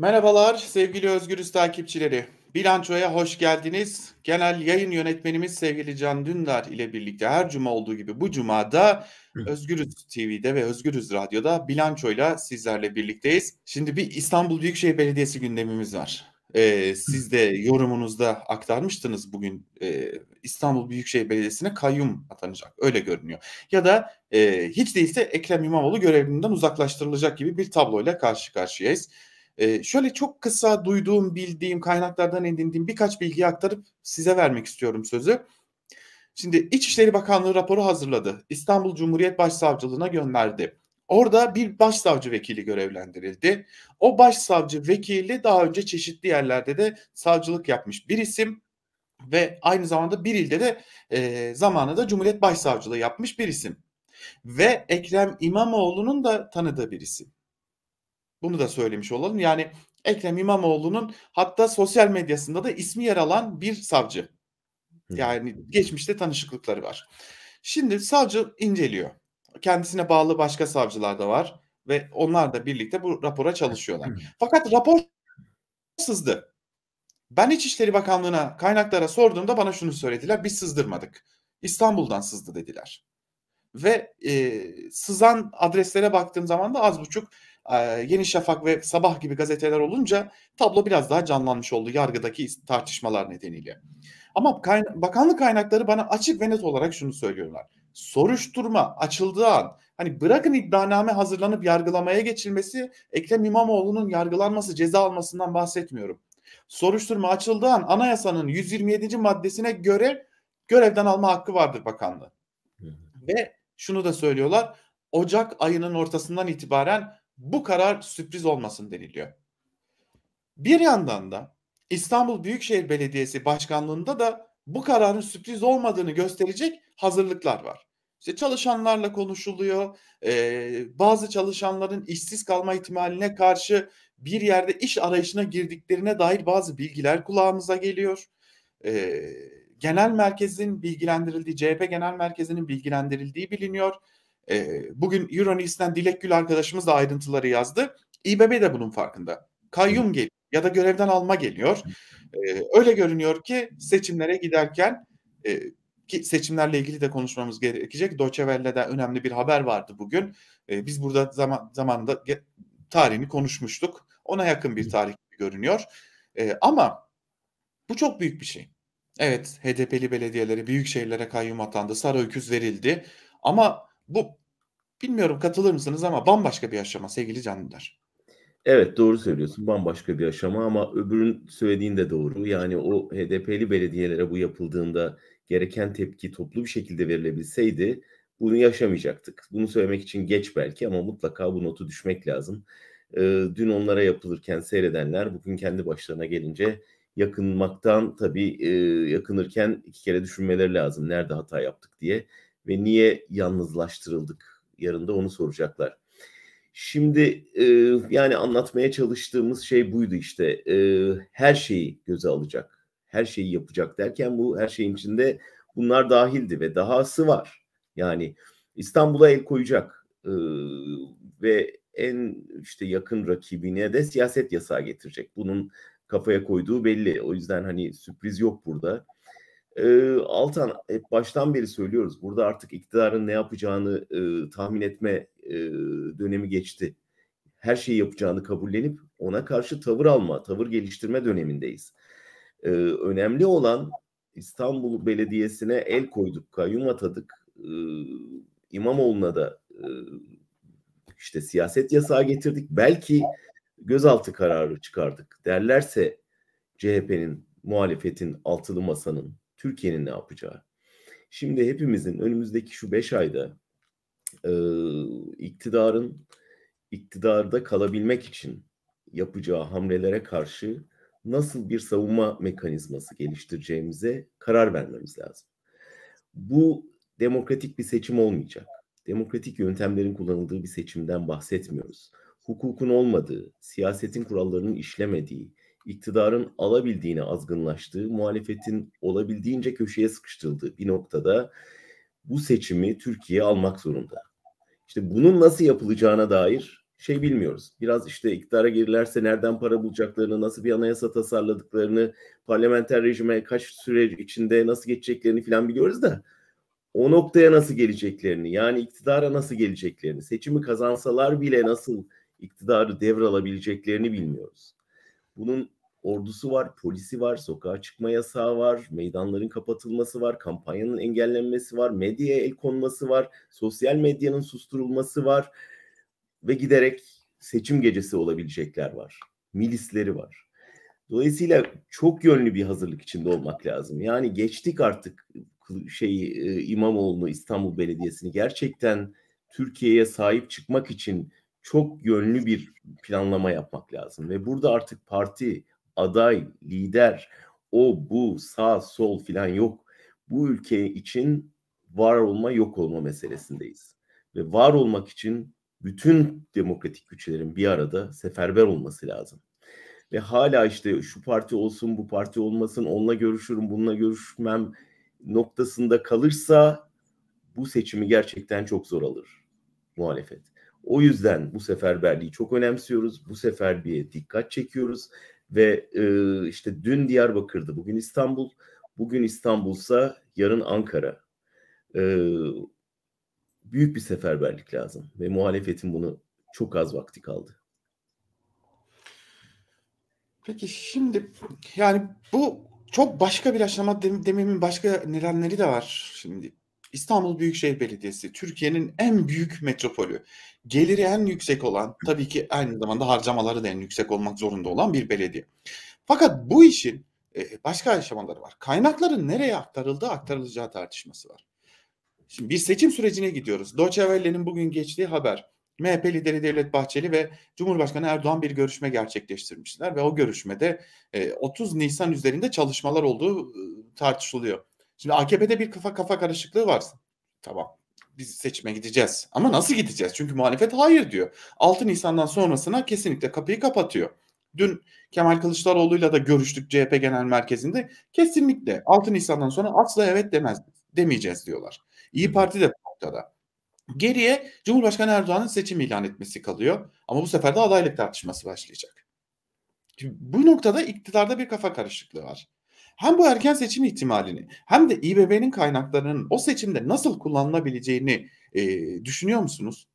Merhabalar sevgili Özgürüz takipçileri. Bilançoya hoş geldiniz. Genel yayın yönetmenimiz sevgili Can Dündar ile birlikte her cuma olduğu gibi bu Cuma da Özgürüz TV'de ve Özgürüz Radyo'da bilançoyla sizlerle birlikteyiz. Şimdi bir İstanbul Büyükşehir Belediyesi gündemimiz var. Ee, siz de yorumunuzda aktarmıştınız bugün e, İstanbul Büyükşehir Belediyesi'ne kayyum atanacak öyle görünüyor. Ya da e, hiç değilse Ekrem İmamoğlu görevinden uzaklaştırılacak gibi bir tabloyla karşı karşıyayız. Ee, şöyle çok kısa duyduğum, bildiğim, kaynaklardan edindiğim birkaç bilgi aktarıp size vermek istiyorum sözü. Şimdi İçişleri Bakanlığı raporu hazırladı. İstanbul Cumhuriyet Başsavcılığına gönderdi. Orada bir başsavcı vekili görevlendirildi. O başsavcı vekili daha önce çeşitli yerlerde de savcılık yapmış bir isim ve aynı zamanda bir ilde de e, zamanında Cumhuriyet Başsavcılığı yapmış bir isim. Ve Ekrem İmamoğlu'nun da tanıdığı bir isim. Bunu da söylemiş olalım. Yani Ekrem İmamoğlu'nun hatta sosyal medyasında da ismi yer alan bir savcı. Yani geçmişte tanışıklıkları var. Şimdi savcı inceliyor. Kendisine bağlı başka savcılar da var ve onlar da birlikte bu rapora çalışıyorlar. Fakat rapor sızdı. Ben İçişleri Bakanlığı'na kaynaklara sorduğumda bana şunu söylediler. Biz sızdırmadık. İstanbul'dan sızdı dediler. Ve e, sızan adreslere baktığım zaman da az buçuk Yeni Şafak ve Sabah gibi gazeteler olunca tablo biraz daha canlanmış oldu yargıdaki tartışmalar nedeniyle. Ama kayna bakanlık kaynakları bana açık ve net olarak şunu söylüyorlar. Soruşturma açıldığı an hani bırakın iddianame hazırlanıp yargılamaya geçilmesi Ekrem İmamoğlu'nun yargılanması ceza almasından bahsetmiyorum. Soruşturma açıldığı an anayasanın 127. maddesine göre görevden alma hakkı vardır Bakanlığı Ve şunu da söylüyorlar. Ocak ayının ortasından itibaren bu karar sürpriz olmasın deniliyor. Bir yandan da İstanbul Büyükşehir Belediyesi Başkanlığında da bu kararın sürpriz olmadığını gösterecek hazırlıklar var. İşte çalışanlarla konuşuluyor. Ee, bazı çalışanların işsiz kalma ihtimaline karşı bir yerde iş arayışına girdiklerine dair bazı bilgiler kulağımıza geliyor. Ee, genel merkezin bilgilendirildiği, CHP genel merkezinin bilgilendirildiği biliniyor. E, bugün Euronews'ten Dilek Gül arkadaşımız da ayrıntıları yazdı. İBB de bunun farkında. Kayyum geliyor ya da görevden alma geliyor. E, öyle görünüyor ki seçimlere giderken e, ki seçimlerle ilgili de konuşmamız gerekecek. Deutsche Welle'de önemli bir haber vardı bugün. E, biz burada zaman zamanında tarihini konuşmuştuk. Ona yakın bir tarih görünüyor. E, ama bu çok büyük bir şey. Evet HDP'li belediyelere, büyük şehirlere kayyum atandı, sarı öküz verildi. Ama bu Bilmiyorum katılır mısınız ama bambaşka bir aşama sevgili canlılar. Evet doğru söylüyorsun bambaşka bir aşama ama öbürün söylediğin de doğru. Yani o HDP'li belediyelere bu yapıldığında gereken tepki toplu bir şekilde verilebilseydi bunu yaşamayacaktık. Bunu söylemek için geç belki ama mutlaka bu notu düşmek lazım. Ee, dün onlara yapılırken seyredenler bugün kendi başlarına gelince yakınmaktan tabii e, yakınırken iki kere düşünmeleri lazım. Nerede hata yaptık diye ve niye yalnızlaştırıldık Yarın da onu soracaklar. Şimdi e, yani anlatmaya çalıştığımız şey buydu işte. E, her şeyi göze alacak, her şeyi yapacak derken bu her şeyin içinde bunlar dahildi ve dahası var. Yani İstanbul'a el koyacak e, ve en işte yakın rakibine de siyaset yasağı getirecek. Bunun kafaya koyduğu belli. O yüzden hani sürpriz yok burada. E, Altan hep baştan beri söylüyoruz. Burada artık iktidarın ne yapacağını e, tahmin etme e, dönemi geçti. Her şeyi yapacağını kabullenip ona karşı tavır alma, tavır geliştirme dönemindeyiz. E, önemli olan İstanbul Belediyesi'ne el koyduk, kayyum atadık. E, İmamoğlu'na da e, işte siyaset yasağı getirdik. Belki gözaltı kararı çıkardık derlerse CHP'nin muhalefetin altılı masanın Türkiye'nin ne yapacağı. Şimdi hepimizin önümüzdeki şu beş ayda e, iktidarın iktidarda kalabilmek için yapacağı hamlelere karşı nasıl bir savunma mekanizması geliştireceğimize karar vermemiz lazım. Bu demokratik bir seçim olmayacak. Demokratik yöntemlerin kullanıldığı bir seçimden bahsetmiyoruz. Hukukun olmadığı, siyasetin kurallarının işlemediği, iktidarın alabildiğini azgınlaştığı, muhalefetin olabildiğince köşeye sıkıştırıldığı bir noktada bu seçimi Türkiye almak zorunda. İşte bunun nasıl yapılacağına dair şey bilmiyoruz. Biraz işte iktidara gelirlerse nereden para bulacaklarını, nasıl bir anayasa tasarladıklarını, parlamenter rejime kaç süre içinde nasıl geçeceklerini filan biliyoruz da o noktaya nasıl geleceklerini, yani iktidara nasıl geleceklerini, seçimi kazansalar bile nasıl iktidarı devralabileceklerini bilmiyoruz. Bunun ordusu var, polisi var, sokağa çıkma yasağı var, meydanların kapatılması var, kampanyanın engellenmesi var, medyaya el konması var, sosyal medyanın susturulması var ve giderek seçim gecesi olabilecekler var. Milisleri var. Dolayısıyla çok yönlü bir hazırlık içinde olmak lazım. Yani geçtik artık şey e, İmamoğlu'nu İstanbul Belediyesi'ni gerçekten Türkiye'ye sahip çıkmak için çok yönlü bir planlama yapmak lazım. Ve burada artık parti, aday, lider, o, bu, sağ, sol filan yok. Bu ülke için var olma, yok olma meselesindeyiz. Ve var olmak için bütün demokratik güçlerin bir arada seferber olması lazım. Ve hala işte şu parti olsun, bu parti olmasın, onunla görüşürüm, bununla görüşmem noktasında kalırsa bu seçimi gerçekten çok zor alır muhalefet. O yüzden bu seferberliği çok önemsiyoruz. Bu sefer seferberliğe dikkat çekiyoruz ve e, işte dün Diyarbakır'dı, bugün İstanbul, bugün İstanbul'sa yarın Ankara. E, büyük bir seferberlik lazım ve muhalefetin bunu çok az vakti kaldı. Peki şimdi yani bu çok başka bir aşama dememin başka nedenleri de var şimdi. İstanbul Büyükşehir Belediyesi Türkiye'nin en büyük metropolü. Geliri en yüksek olan, tabii ki aynı zamanda harcamaları da en yüksek olmak zorunda olan bir belediye. Fakat bu işin e, başka aşamaları var. Kaynakların nereye aktarıldığı aktarılacağı tartışması var. Şimdi bir seçim sürecine gidiyoruz. Deutsche bugün geçtiği haber. MHP lideri Devlet Bahçeli ve Cumhurbaşkanı Erdoğan bir görüşme gerçekleştirmişler ve o görüşmede 30 e, Nisan üzerinde çalışmalar olduğu ıı, tartışılıyor. Şimdi AKP'de bir kafa kafa karışıklığı var. Tamam biz seçime gideceğiz. Ama nasıl gideceğiz? Çünkü muhalefet hayır diyor. 6 Nisan'dan sonrasına kesinlikle kapıyı kapatıyor. Dün Kemal Kılıçdaroğlu'yla da görüştük CHP Genel Merkezi'nde. Kesinlikle 6 Nisan'dan sonra asla evet demez, demeyeceğiz diyorlar. İyi Parti de bu noktada. Geriye Cumhurbaşkanı Erdoğan'ın seçim ilan etmesi kalıyor. Ama bu sefer de adaylık tartışması başlayacak. Şimdi bu noktada iktidarda bir kafa karışıklığı var hem bu erken seçim ihtimalini hem de İBB'nin kaynaklarının o seçimde nasıl kullanılabileceğini e, düşünüyor musunuz?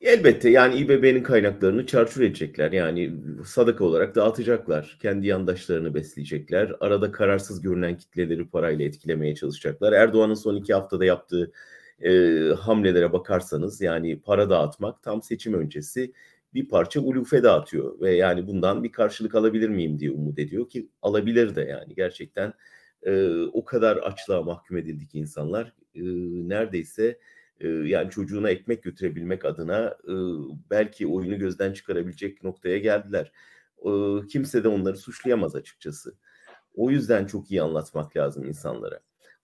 Elbette yani İBB'nin kaynaklarını çarçur edecekler. Yani sadaka olarak dağıtacaklar. Kendi yandaşlarını besleyecekler. Arada kararsız görünen kitleleri parayla etkilemeye çalışacaklar. Erdoğan'ın son iki haftada yaptığı e, hamlelere bakarsanız yani para dağıtmak tam seçim öncesi bir parça ulufe dağıtıyor ve yani bundan bir karşılık alabilir miyim diye umut ediyor ki alabilir de yani gerçekten e, o kadar açlığa mahkum edildik insanlar e, neredeyse e, yani çocuğuna ekmek götürebilmek adına e, belki oyunu gözden çıkarabilecek noktaya geldiler. E, kimse de onları suçlayamaz açıkçası. O yüzden çok iyi anlatmak lazım insanlara.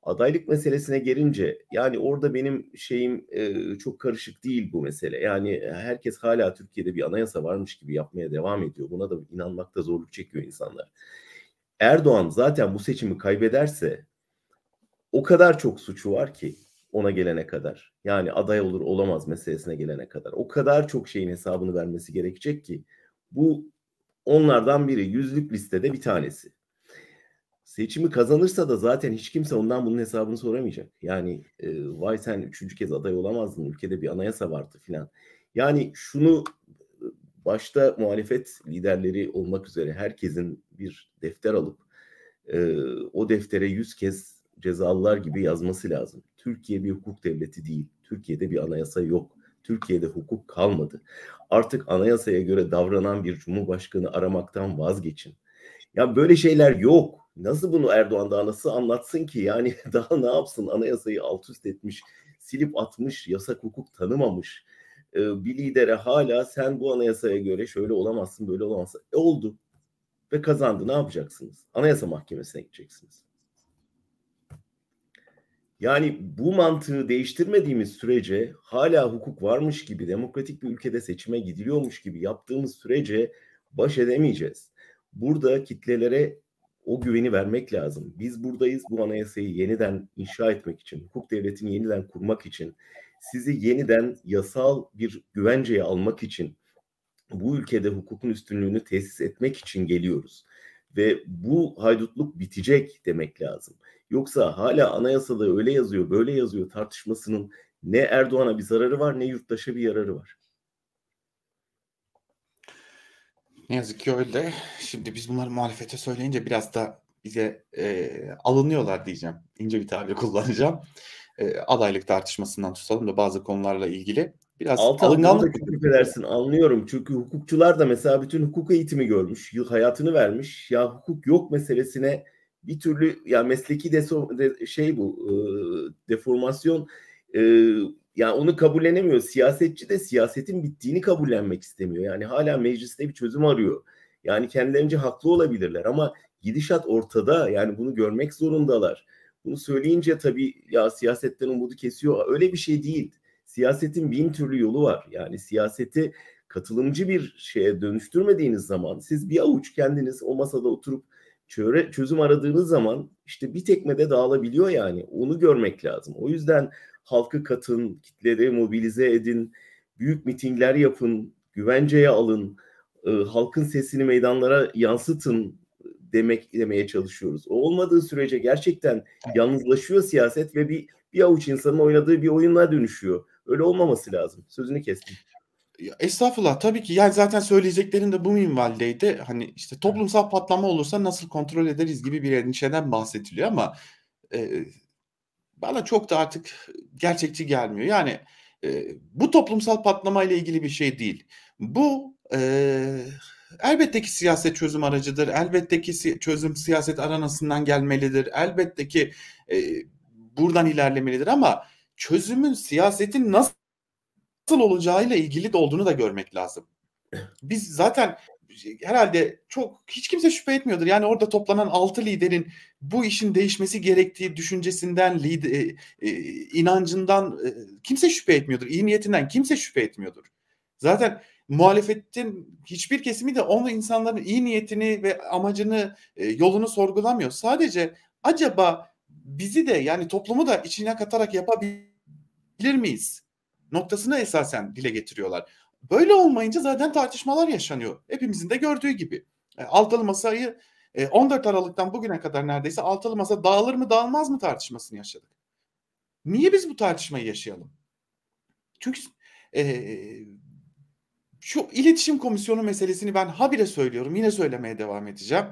Adaylık meselesine gelince yani orada benim şeyim e, çok karışık değil bu mesele. Yani herkes hala Türkiye'de bir anayasa varmış gibi yapmaya devam ediyor. Buna da inanmakta zorluk çekiyor insanlar. Erdoğan zaten bu seçimi kaybederse o kadar çok suçu var ki ona gelene kadar. Yani aday olur olamaz meselesine gelene kadar. O kadar çok şeyin hesabını vermesi gerekecek ki bu onlardan biri yüzlük listede bir tanesi seçimi kazanırsa da zaten hiç kimse ondan bunun hesabını soramayacak. Yani e, vay sen üçüncü kez aday olamazdın ülkede bir anayasa vardı filan. Yani şunu e, başta muhalefet liderleri olmak üzere herkesin bir defter alıp e, o deftere yüz kez cezalılar gibi yazması lazım. Türkiye bir hukuk devleti değil. Türkiye'de bir anayasa yok. Türkiye'de hukuk kalmadı. Artık anayasaya göre davranan bir cumhurbaşkanı aramaktan vazgeçin. Ya böyle şeyler yok nasıl bunu Erdoğan daha nasıl anlatsın ki? Yani daha ne yapsın? Anayasayı alt üst etmiş, silip atmış, yasak hukuk tanımamış e, bir lidere hala sen bu anayasaya göre şöyle olamazsın böyle olamazsın. E oldu ve kazandı ne yapacaksınız? Anayasa mahkemesine gideceksiniz. Yani bu mantığı değiştirmediğimiz sürece hala hukuk varmış gibi demokratik bir ülkede seçime gidiliyormuş gibi yaptığımız sürece baş edemeyeceğiz. Burada kitlelere o güveni vermek lazım. Biz buradayız bu anayasayı yeniden inşa etmek için, hukuk devletini yeniden kurmak için, sizi yeniden yasal bir güvenceye almak için, bu ülkede hukukun üstünlüğünü tesis etmek için geliyoruz. Ve bu haydutluk bitecek demek lazım. Yoksa hala anayasada öyle yazıyor, böyle yazıyor tartışmasının ne Erdoğan'a bir zararı var ne yurttaşa bir yararı var. Ne yazık ki öyle. Şimdi biz bunları muhalefete söyleyince biraz da bize e, alınıyorlar diyeceğim. İnce bir tabir kullanacağım. E, adaylık tartışmasından tutalım da bazı konularla ilgili. Biraz Altı alınganlık. Da edersin anlıyorum. Çünkü hukukçular da mesela bütün hukuk eğitimi görmüş. hayatını vermiş. Ya hukuk yok meselesine bir türlü ya mesleki deso, de, şey bu e, deformasyon e, yani onu kabullenemiyor. Siyasetçi de siyasetin bittiğini kabullenmek istemiyor. Yani hala mecliste bir çözüm arıyor. Yani kendilerince haklı olabilirler ama gidişat ortada. Yani bunu görmek zorundalar. Bunu söyleyince tabii ya siyasetten umudu kesiyor. Öyle bir şey değil. Siyasetin bin türlü yolu var. Yani siyaseti katılımcı bir şeye dönüştürmediğiniz zaman siz bir avuç kendiniz o masada oturup çöre, çözüm aradığınız zaman işte bir tekmede dağılabiliyor yani. Onu görmek lazım. O yüzden halkı katın, kitleri mobilize edin, büyük mitingler yapın, güvenceye alın, e, halkın sesini meydanlara yansıtın demek demeye çalışıyoruz. O olmadığı sürece gerçekten yalnızlaşıyor siyaset ve bir bir avuç insanın oynadığı bir oyunla dönüşüyor. Öyle olmaması lazım. Sözünü kestim. Ya, estağfurullah tabii ki. Yani zaten söyleyeceklerim de bu minvaldeydi. Hani işte toplumsal patlama olursa nasıl kontrol ederiz gibi bir endişeden bahsediliyor ama e, bana çok da artık gerçekçi gelmiyor. Yani e, bu toplumsal patlamayla ilgili bir şey değil. Bu e, elbette ki siyaset çözüm aracıdır. Elbette ki si- çözüm siyaset aranasından gelmelidir. Elbette ki e, buradan ilerlemelidir ama çözümün siyasetin nasıl nasıl olacağıyla ilgili de olduğunu da görmek lazım. Eh. Biz zaten herhalde çok hiç kimse şüphe etmiyordur. Yani orada toplanan altı liderin bu işin değişmesi gerektiği düşüncesinden, lider, e, inancından e, kimse şüphe etmiyordur. İyi niyetinden kimse şüphe etmiyordur. Zaten muhalefetin hiçbir kesimi de onu insanların iyi niyetini ve amacını, e, yolunu sorgulamıyor. Sadece acaba bizi de yani toplumu da içine katarak yapabilir miyiz? Noktasını esasen dile getiriyorlar. Böyle olmayınca zaten tartışmalar yaşanıyor. Hepimizin de gördüğü gibi. E, altılı masayı e, 14 Aralık'tan bugüne kadar neredeyse altılı masa dağılır mı dağılmaz mı tartışmasını yaşadık. Niye biz bu tartışmayı yaşayalım? Çünkü e, şu iletişim komisyonu meselesini ben habire söylüyorum. Yine söylemeye devam edeceğim.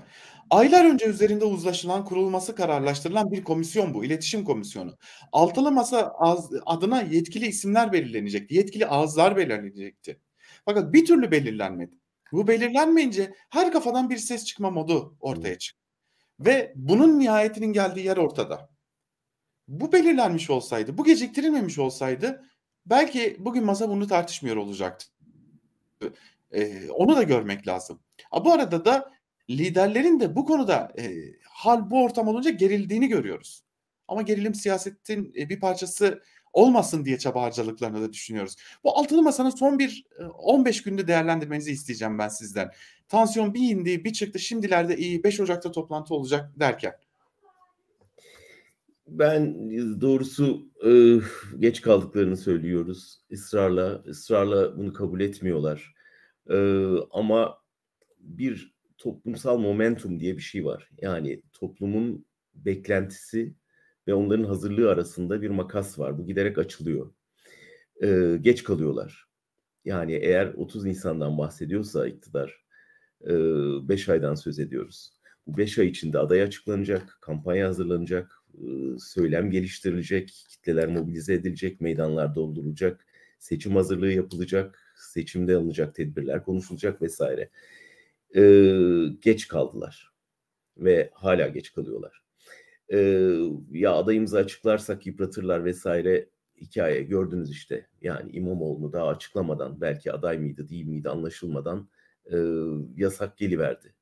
Aylar önce üzerinde uzlaşılan, kurulması kararlaştırılan bir komisyon bu. iletişim komisyonu. Altılı masa adına yetkili isimler belirlenecekti. Yetkili ağızlar belirlenecekti. Fakat bir türlü belirlenmedi. Bu belirlenmeyince her kafadan bir ses çıkma modu ortaya çıktı. Ve bunun nihayetinin geldiği yer ortada. Bu belirlenmiş olsaydı, bu geciktirilmemiş olsaydı belki bugün masa bunu tartışmıyor olacaktı. E, onu da görmek lazım. A, bu arada da liderlerin de bu konuda e, hal bu ortam olunca gerildiğini görüyoruz. Ama gerilim siyasetin e, bir parçası olmasın diye çaba harcadıklarını da düşünüyoruz. Bu altılı masanın son bir 15 e, günde değerlendirmenizi isteyeceğim ben sizden. Tansiyon bir indi bir çıktı şimdilerde iyi 5 Ocak'ta toplantı olacak derken ben e, doğrusu e, geç kaldıklarını söylüyoruz ısrarla. ısrarla bunu kabul etmiyorlar. E, ama bir toplumsal momentum diye bir şey var. Yani toplumun beklentisi ve onların hazırlığı arasında bir makas var. Bu giderek açılıyor. geç kalıyorlar. Yani eğer 30 Nisan'dan bahsediyorsa iktidar 5 aydan söz ediyoruz. Bu 5 ay içinde aday açıklanacak, kampanya hazırlanacak, ee, söylem geliştirilecek, kitleler mobilize edilecek, meydanlar doldurulacak, seçim hazırlığı yapılacak, seçimde alınacak tedbirler konuşulacak vesaire. Ee, geç kaldılar ve hala geç kalıyorlar. Ee, ya adayımızı açıklarsak yıpratırlar vesaire hikaye gördünüz işte. Yani İmamoğlu'nu daha açıklamadan belki aday mıydı değil miydi anlaşılmadan e, yasak geliverdi.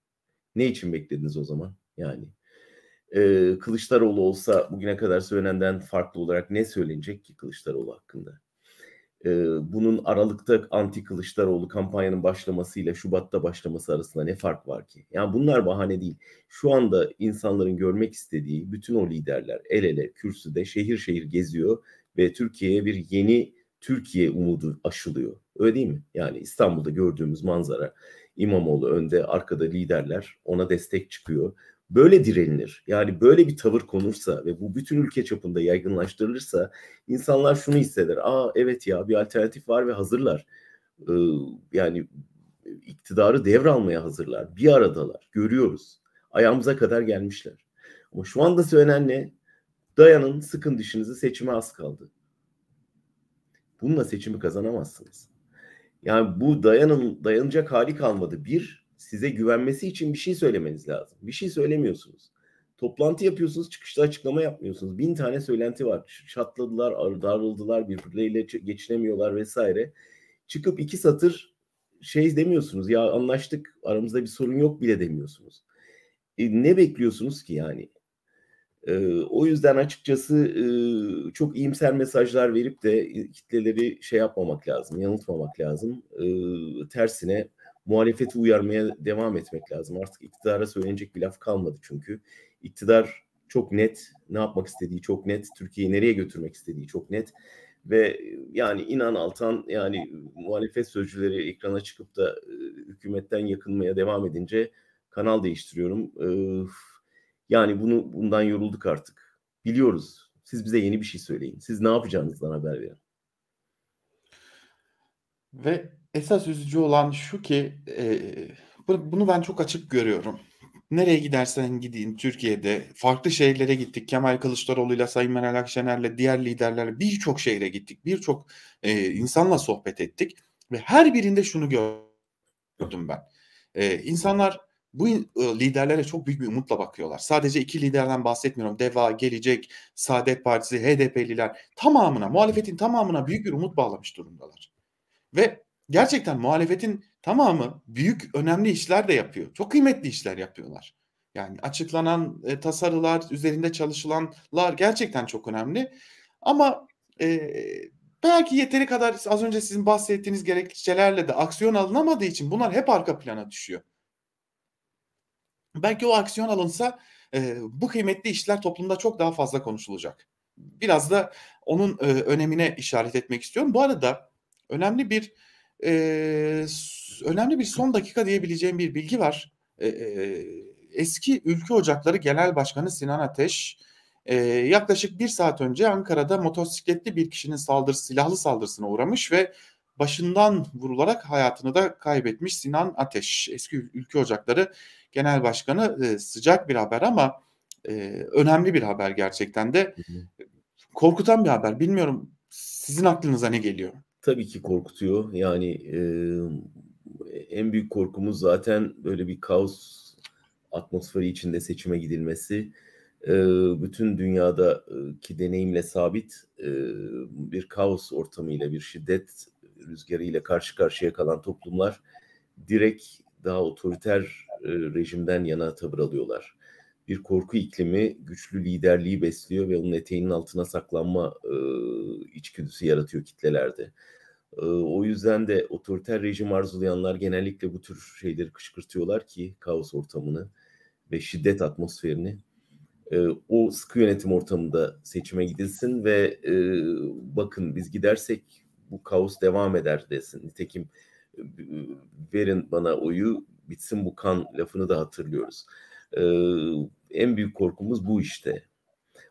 Ne için beklediniz o zaman? Yani e, Kılıçdaroğlu olsa bugüne kadar söylenenden farklı olarak ne söylenecek ki Kılıçdaroğlu hakkında? bunun Aralık'ta anti Kılıçdaroğlu kampanyanın başlamasıyla Şubat'ta başlaması arasında ne fark var ki? Yani bunlar bahane değil. Şu anda insanların görmek istediği bütün o liderler el ele kürsüde şehir şehir geziyor ve Türkiye'ye bir yeni Türkiye umudu aşılıyor. Öyle değil mi? Yani İstanbul'da gördüğümüz manzara İmamoğlu önde, arkada liderler ona destek çıkıyor böyle direnilir. Yani böyle bir tavır konursa ve bu bütün ülke çapında yaygınlaştırılırsa insanlar şunu hisseder. Aa evet ya bir alternatif var ve hazırlar. Ee, yani iktidarı devralmaya hazırlar. Bir aradalar. Görüyoruz. Ayağımıza kadar gelmişler. Ama şu anda söylenen ne? Dayanın, sıkın dişinizi seçime az kaldı. Bununla seçimi kazanamazsınız. Yani bu dayanın dayanacak hali kalmadı. Bir, size güvenmesi için bir şey söylemeniz lazım. Bir şey söylemiyorsunuz. Toplantı yapıyorsunuz, çıkışta açıklama yapmıyorsunuz. Bin tane söylenti var. Şatladılar, darıldılar, birbirleriyle geçinemiyorlar vesaire. Çıkıp iki satır şey demiyorsunuz. Ya anlaştık, aramızda bir sorun yok bile demiyorsunuz. E, ne bekliyorsunuz ki yani? E, o yüzden açıkçası e, çok iyimser mesajlar verip de e, kitleleri şey yapmamak lazım, yanıltmamak lazım. E, tersine muhalefeti uyarmaya devam etmek lazım. Artık iktidara söylenecek bir laf kalmadı çünkü. İktidar çok net, ne yapmak istediği çok net, Türkiye'yi nereye götürmek istediği çok net. Ve e, yani inan Altan yani muhalefet sözcüleri ekrana çıkıp da e, hükümetten yakınmaya devam edince kanal değiştiriyorum. E, yani bunu bundan yorulduk artık. Biliyoruz. Siz bize yeni bir şey söyleyin. Siz ne yapacağınızdan haber verin. Ve Esas üzücü olan şu ki, eee, bunu ben çok açık görüyorum. Nereye gidersen gideyim Türkiye'de farklı şehirlere gittik. Kemal Kılıçdaroğlu'yla, Sayın Meral Akşener'le, diğer liderlerle birçok şehre gittik. Birçok, eee, insanla sohbet ettik ve her birinde şunu gördüm ben. Eee, insanlar bu in liderlere çok büyük bir umutla bakıyorlar. Sadece iki liderden bahsetmiyorum. DEVA, Gelecek, Saadet Partisi, HDP'liler tamamına, muhalefetin tamamına büyük bir umut bağlamış durumdalar ve gerçekten muhalefetin tamamı büyük önemli işler de yapıyor. Çok kıymetli işler yapıyorlar. Yani açıklanan e, tasarılar, üzerinde çalışılanlar gerçekten çok önemli. Ama e, belki yeteri kadar az önce sizin bahsettiğiniz gerekçelerle de aksiyon alınamadığı için bunlar hep arka plana düşüyor. Belki o aksiyon alınsa e, bu kıymetli işler toplumda çok daha fazla konuşulacak. Biraz da onun e, önemine işaret etmek istiyorum. Bu arada önemli bir e, önemli bir son dakika diyebileceğim bir bilgi var. E, e, eski Ülke Ocakları Genel Başkanı Sinan Ateş e, yaklaşık bir saat önce Ankara'da motosikletli bir kişinin saldırı, silahlı saldırısına uğramış ve başından vurularak hayatını da kaybetmiş Sinan Ateş. Eski Ülke Ocakları Genel Başkanı e, sıcak bir haber ama e, önemli bir haber gerçekten de. Korkutan bir haber. Bilmiyorum sizin aklınıza ne geliyor? Tabii ki korkutuyor. Yani e, en büyük korkumuz zaten böyle bir kaos atmosferi içinde seçime gidilmesi. E, bütün dünyadaki deneyimle sabit e, bir kaos ortamıyla, bir şiddet rüzgarıyla karşı karşıya kalan toplumlar direkt daha otoriter e, rejimden yana tavır alıyorlar bir korku iklimi güçlü liderliği besliyor ve onun eteğinin altına saklanma e, içgüdüsü yaratıyor kitlelerde. E, o yüzden de otoriter rejim arzulayanlar genellikle bu tür şeyleri kışkırtıyorlar ki kaos ortamını ve şiddet atmosferini e, o sıkı yönetim ortamında seçime gidilsin ve e, bakın biz gidersek bu kaos devam eder desin. Nitekim verin bana oyu bitsin bu kan lafını da hatırlıyoruz en büyük korkumuz bu işte.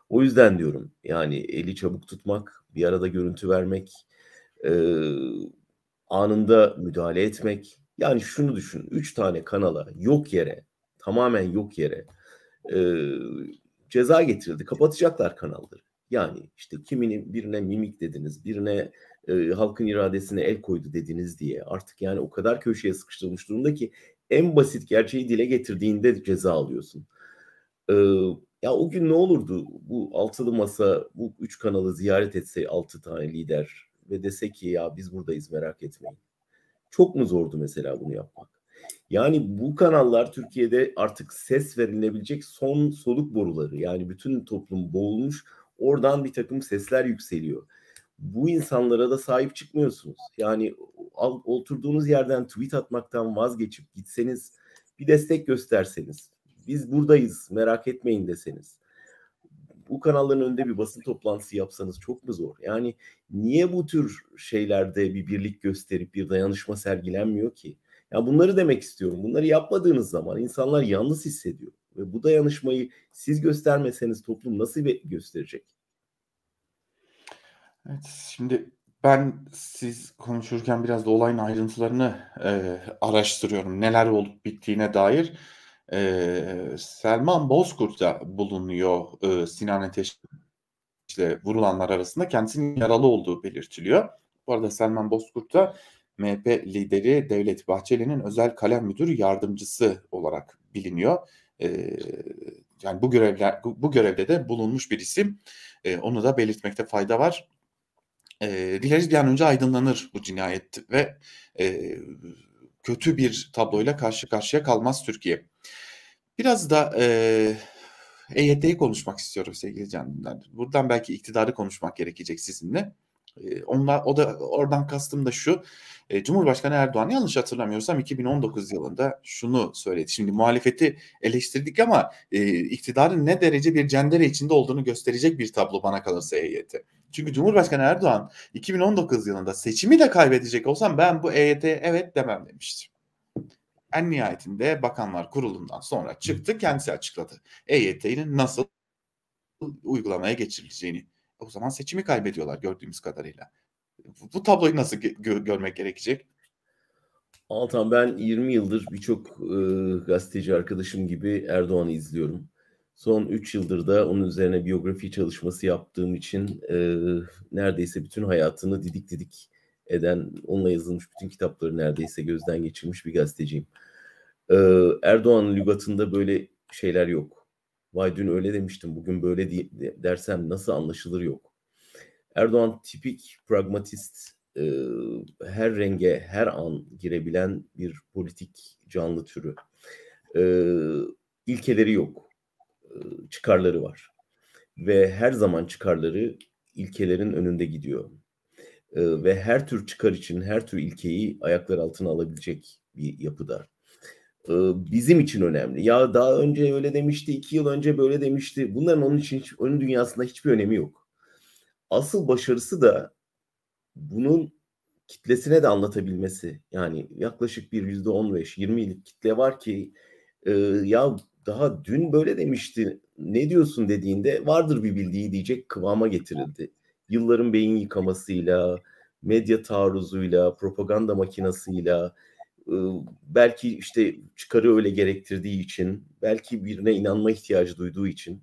O yüzden diyorum yani eli çabuk tutmak, bir arada görüntü vermek, anında müdahale etmek. Yani şunu düşün, üç tane kanala yok yere, tamamen yok yere ceza getirildi. Kapatacaklar kanalları. Yani işte kiminin birine mimik dediniz, birine e, halkın iradesine el koydu dediniz diye artık yani o kadar köşeye sıkıştırılmış durumda ki en basit gerçeği dile getirdiğinde ceza alıyorsun. Ee, ya o gün ne olurdu bu altılı masa bu üç kanalı ziyaret etse altı tane lider ve dese ki ya biz buradayız merak etmeyin. Çok mu zordu mesela bunu yapmak? Yani bu kanallar Türkiye'de artık ses verilebilecek son soluk boruları. Yani bütün toplum boğulmuş oradan bir takım sesler yükseliyor bu insanlara da sahip çıkmıyorsunuz. Yani al, oturduğunuz yerden tweet atmaktan vazgeçip gitseniz bir destek gösterseniz biz buradayız merak etmeyin deseniz bu kanalların önünde bir basın toplantısı yapsanız çok mu zor? Yani niye bu tür şeylerde bir birlik gösterip bir dayanışma sergilenmiyor ki? Ya yani bunları demek istiyorum. Bunları yapmadığınız zaman insanlar yalnız hissediyor ve bu dayanışmayı siz göstermeseniz toplum nasıl gösterecek? Evet, şimdi ben siz konuşurken biraz da olayın ayrıntılarını e, araştırıyorum. Neler olup bittiğine dair. E, Selman Bozkurt da bulunuyor e, Sinan Ateş ile vurulanlar arasında. Kendisinin yaralı olduğu belirtiliyor. Bu arada Selman Bozkurt da MHP lideri Devlet Bahçeli'nin özel kalem müdür yardımcısı olarak biliniyor. E, yani bu görevler bu görevde de bulunmuş bir isim. E, onu da belirtmekte fayda var e, dileriz bir an önce aydınlanır bu cinayet ve e, kötü bir tabloyla karşı karşıya kalmaz Türkiye. Biraz da e, EYT'yi konuşmak istiyorum sevgili canlılar. Buradan belki iktidarı konuşmak gerekecek sizinle. E, onlar o da oradan kastım da şu. E, Cumhurbaşkanı Erdoğan yanlış hatırlamıyorsam 2019 yılında şunu söyledi. Şimdi muhalefeti eleştirdik ama e, iktidarın ne derece bir cendere içinde olduğunu gösterecek bir tablo bana kalırsa EYT. Çünkü Cumhurbaşkanı Erdoğan 2019 yılında seçimi de kaybedecek olsam ben bu EYT'ye evet demem demişti. En nihayetinde Bakanlar Kurulu'ndan sonra çıktı kendisi açıkladı. EYT'nin nasıl uygulamaya geçirileceğini o zaman seçimi kaybediyorlar gördüğümüz kadarıyla. Bu tabloyu nasıl gö- görmek gerekecek? Altan ben 20 yıldır birçok e, gazeteci arkadaşım gibi Erdoğan'ı izliyorum. Son 3 yıldır da onun üzerine biyografi çalışması yaptığım için e, neredeyse bütün hayatını didik didik eden, onunla yazılmış bütün kitapları neredeyse gözden geçirmiş bir gazeteciyim. E, Erdoğan'ın lügatında böyle şeyler yok vay dün öyle demiştim bugün böyle de, dersem nasıl anlaşılır yok. Erdoğan tipik pragmatist e, her renge her an girebilen bir politik canlı türü. E, ilkeleri yok. E, çıkarları var. Ve her zaman çıkarları ilkelerin önünde gidiyor. E, ve her tür çıkar için her tür ilkeyi ayaklar altına alabilecek bir yapıda. Ee, bizim için önemli. Ya daha önce öyle demişti, iki yıl önce böyle demişti. Bunların onun için hiç, onun dünyasında hiçbir önemi yok. Asıl başarısı da bunun kitlesine de anlatabilmesi. Yani yaklaşık bir yüzde on beş, yirmilik kitle var ki e, ya daha dün böyle demişti. Ne diyorsun dediğinde vardır bir bildiği diyecek kıvama getirildi. Yılların beyin yıkamasıyla, medya taarruzuyla, propaganda makinasıyla, belki işte çıkarı öyle gerektirdiği için, belki birine inanma ihtiyacı duyduğu için.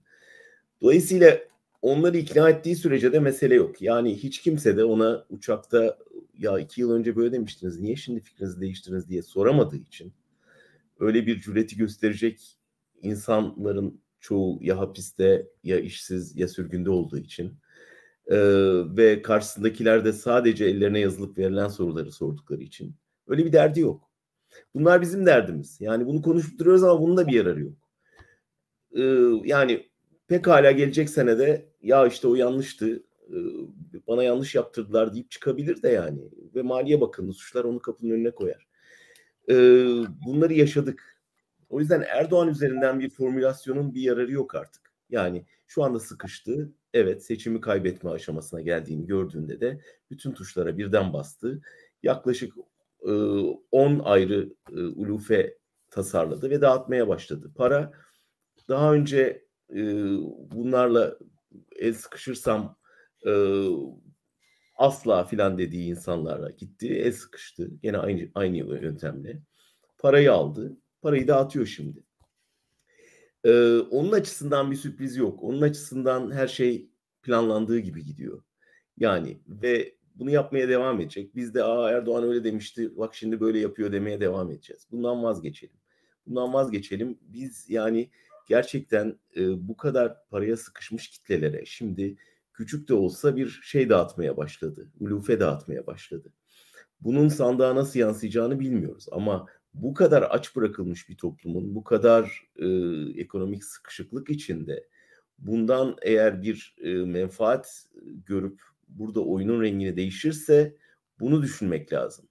Dolayısıyla onları ikna ettiği sürece de mesele yok. Yani hiç kimse de ona uçakta ya iki yıl önce böyle demiştiniz, niye şimdi fikrinizi değiştiniz diye soramadığı için öyle bir cüreti gösterecek insanların çoğu ya hapiste ya işsiz ya sürgünde olduğu için ee, ve karşısındakiler de sadece ellerine yazılıp verilen soruları sordukları için öyle bir derdi yok. Bunlar bizim derdimiz. Yani bunu konuşup duruyoruz ama bunun da bir yararı yok. Ee, yani pekala gelecek senede ya işte o yanlıştı ee, bana yanlış yaptırdılar deyip çıkabilir de yani. Ve Maliye Bakanı suçlar onu kapının önüne koyar. Ee, bunları yaşadık. O yüzden Erdoğan üzerinden bir formülasyonun bir yararı yok artık. Yani şu anda sıkıştı. Evet seçimi kaybetme aşamasına geldiğini gördüğünde de bütün tuşlara birden bastı. Yaklaşık 10 e, ayrı e, ulufe tasarladı ve dağıtmaya başladı. Para daha önce e, bunlarla el sıkışırsam asla filan dediği insanlara gitti. El sıkıştı. Gene aynı, aynı yöntemle. Parayı aldı. Parayı dağıtıyor şimdi. Ee, onun açısından bir sürpriz yok. Onun açısından her şey planlandığı gibi gidiyor. Yani ve bunu yapmaya devam edecek. Biz de Aa, Erdoğan öyle demişti bak şimdi böyle yapıyor demeye devam edeceğiz. Bundan vazgeçelim. Bundan vazgeçelim. Biz yani gerçekten e, bu kadar paraya sıkışmış kitlelere şimdi küçük de olsa bir şey dağıtmaya başladı. Ulufe dağıtmaya başladı. Bunun sandığa nasıl yansıyacağını bilmiyoruz ama bu kadar aç bırakılmış bir toplumun bu kadar e, ekonomik sıkışıklık içinde bundan eğer bir e, menfaat görüp burada oyunun rengini değişirse bunu düşünmek lazım.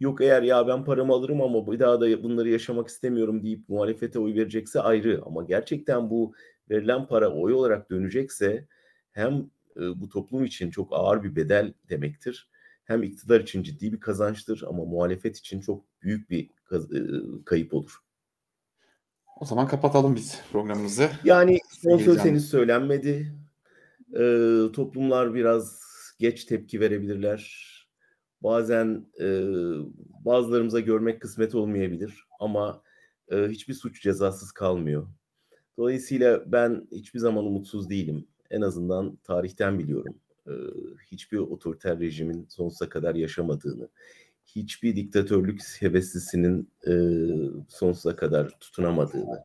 Yok eğer ya ben paramı alırım ama bir daha da bunları yaşamak istemiyorum deyip muhalefete oy verecekse ayrı. Ama gerçekten bu verilen para oy olarak dönecekse hem e, bu toplum için çok ağır bir bedel demektir. Hem iktidar için ciddi bir kazançtır ama muhalefet için çok büyük bir e, kayıp olur. O zaman kapatalım biz programımızı. Yani son söz henüz söylenmedi. E, toplumlar biraz geç tepki verebilirler. Bazen e, bazılarımıza görmek kısmet olmayabilir ama e, hiçbir suç cezasız kalmıyor. Dolayısıyla ben hiçbir zaman umutsuz değilim. En azından tarihten biliyorum. E, hiçbir otoriter rejimin sonsuza kadar yaşamadığını, hiçbir diktatörlük heveslisinin e, sonsuza kadar tutunamadığını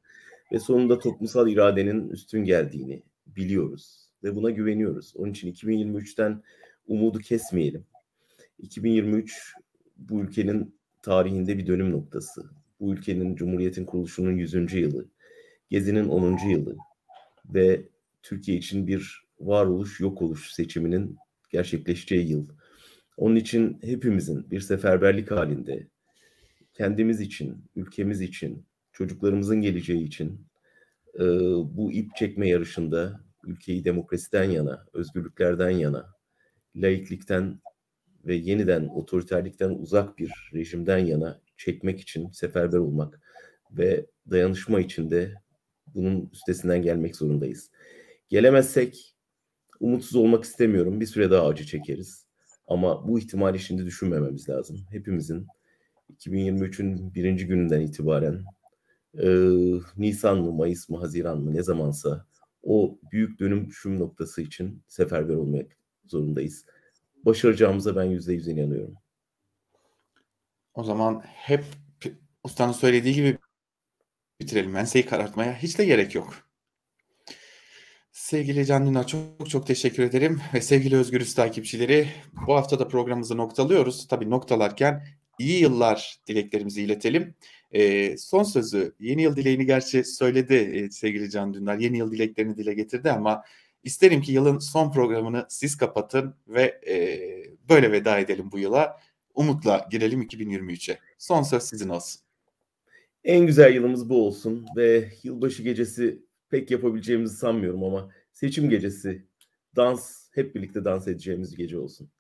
ve sonunda toplumsal iradenin üstün geldiğini biliyoruz ve buna güveniyoruz. Onun için 2023'ten umudu kesmeyelim. 2023 bu ülkenin tarihinde bir dönüm noktası. Bu ülkenin Cumhuriyet'in kuruluşunun 100. yılı, Gezi'nin 10. yılı ve Türkiye için bir varoluş yok oluş seçiminin gerçekleşeceği yıl. Onun için hepimizin bir seferberlik halinde kendimiz için, ülkemiz için, çocuklarımızın geleceği için bu ip çekme yarışında ülkeyi demokrasiden yana, özgürlüklerden yana, laiklikten ve yeniden otoriterlikten uzak bir rejimden yana çekmek için seferber olmak ve dayanışma içinde bunun üstesinden gelmek zorundayız. Gelemezsek umutsuz olmak istemiyorum. Bir süre daha acı çekeriz. Ama bu ihtimali şimdi düşünmememiz lazım. Hepimizin 2023'ün birinci gününden itibaren e, Nisan mı, Mayıs mı, Haziran mı ne zamansa o büyük dönüşüm noktası için seferber olmak zorundayız. Başaracağımıza ben yüzde yüz inanıyorum. O zaman hep ustanın söylediği gibi bitirelim. Enseyi karartmaya hiç de gerek yok. Sevgili Can Dündar çok çok teşekkür ederim ve sevgili Özgürüz takipçileri bu hafta da programımızı noktalıyoruz. Tabii noktalarken iyi yıllar dileklerimizi iletelim. E, son sözü yeni yıl dileğini gerçi söyledi e, sevgili Can Dündar. Yeni yıl dileklerini dile getirdi ama isterim ki yılın son programını siz kapatın ve e, böyle veda edelim bu yıla. Umutla girelim 2023'e. Son söz sizin olsun. En güzel yılımız bu olsun ve yılbaşı gecesi pek yapabileceğimizi sanmıyorum ama seçim gecesi dans hep birlikte dans edeceğimiz gece olsun.